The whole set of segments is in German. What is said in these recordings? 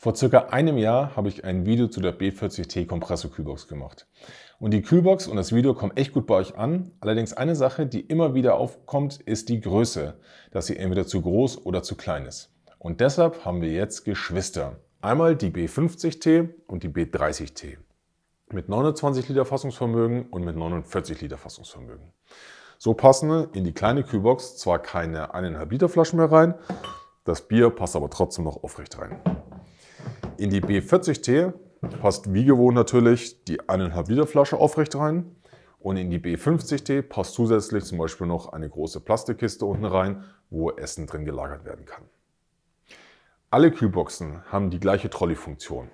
Vor circa einem Jahr habe ich ein Video zu der B40T Kompressor Kühlbox gemacht. Und die Kühlbox und das Video kommen echt gut bei euch an. Allerdings eine Sache, die immer wieder aufkommt, ist die Größe, dass sie entweder zu groß oder zu klein ist. Und deshalb haben wir jetzt Geschwister. Einmal die B50T und die B30T. Mit 29 Liter Fassungsvermögen und mit 49 Liter Fassungsvermögen. So passen in die kleine Kühlbox zwar keine 1,5 Liter Flaschen mehr rein, das Bier passt aber trotzdem noch aufrecht rein in die B40T passt wie gewohnt natürlich die 1,5 Liter Flasche aufrecht rein. Und in die B50T passt zusätzlich zum Beispiel noch eine große Plastikkiste unten rein, wo Essen drin gelagert werden kann. Alle Kühlboxen haben die gleiche Trolley-Funktion.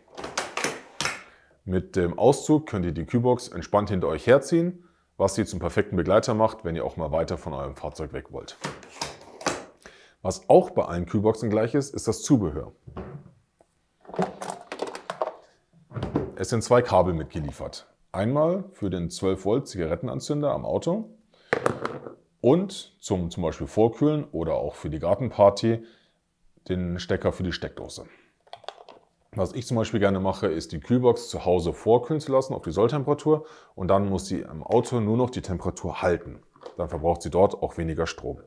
Mit dem Auszug könnt ihr die Kühlbox entspannt hinter euch herziehen, was sie zum perfekten Begleiter macht, wenn ihr auch mal weiter von eurem Fahrzeug weg wollt. Was auch bei allen Kühlboxen gleich ist, ist das Zubehör. Es sind zwei Kabel mitgeliefert. Einmal für den 12 Volt Zigarettenanzünder am Auto und zum zum Beispiel Vorkühlen oder auch für die Gartenparty den Stecker für die Steckdose. Was ich zum Beispiel gerne mache, ist die Kühlbox zu Hause vorkühlen zu lassen auf die Solltemperatur und dann muss sie im Auto nur noch die Temperatur halten. Dann verbraucht sie dort auch weniger Strom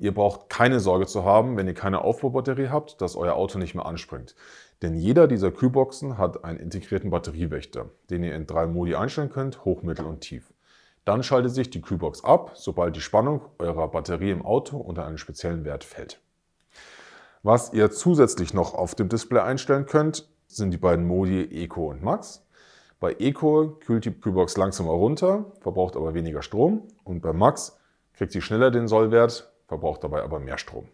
ihr braucht keine Sorge zu haben, wenn ihr keine Aufbaubatterie habt, dass euer Auto nicht mehr anspringt. Denn jeder dieser Kühlboxen hat einen integrierten Batteriewächter, den ihr in drei Modi einstellen könnt, hoch, mittel und tief. Dann schaltet sich die Kühlbox ab, sobald die Spannung eurer Batterie im Auto unter einen speziellen Wert fällt. Was ihr zusätzlich noch auf dem Display einstellen könnt, sind die beiden Modi Eco und Max. Bei Eco kühlt die Kühlbox langsamer runter, verbraucht aber weniger Strom und bei Max kriegt sie schneller den Sollwert, verbraucht dabei aber mehr Strom.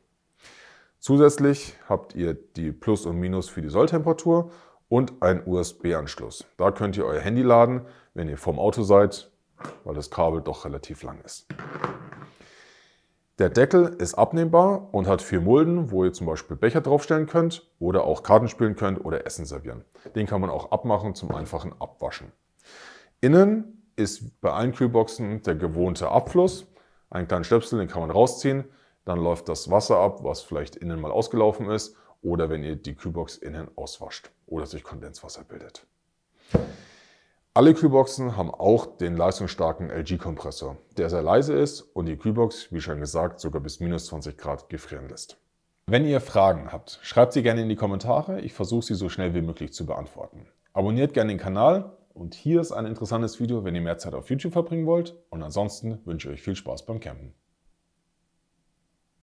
Zusätzlich habt ihr die Plus und Minus für die Solltemperatur und einen USB-Anschluss. Da könnt ihr euer Handy laden, wenn ihr vorm Auto seid, weil das Kabel doch relativ lang ist. Der Deckel ist abnehmbar und hat vier Mulden, wo ihr zum Beispiel Becher draufstellen könnt oder auch Karten spielen könnt oder Essen servieren. Den kann man auch abmachen zum einfachen Abwaschen. Innen ist bei allen Kühlboxen der gewohnte Abfluss einen kleinen Stöpsel, den kann man rausziehen. Dann läuft das Wasser ab, was vielleicht innen mal ausgelaufen ist oder wenn ihr die Kühlbox innen auswascht oder sich Kondenswasser bildet. Alle Kühlboxen haben auch den leistungsstarken LG-Kompressor, der sehr leise ist und die Kühlbox, wie schon gesagt, sogar bis minus 20 Grad gefrieren lässt. Wenn ihr Fragen habt, schreibt sie gerne in die Kommentare. Ich versuche sie so schnell wie möglich zu beantworten. Abonniert gerne den Kanal und hier ist ein interessantes Video, wenn ihr mehr Zeit auf YouTube verbringen wollt. Und ansonsten wünsche ich euch viel Spaß beim Campen.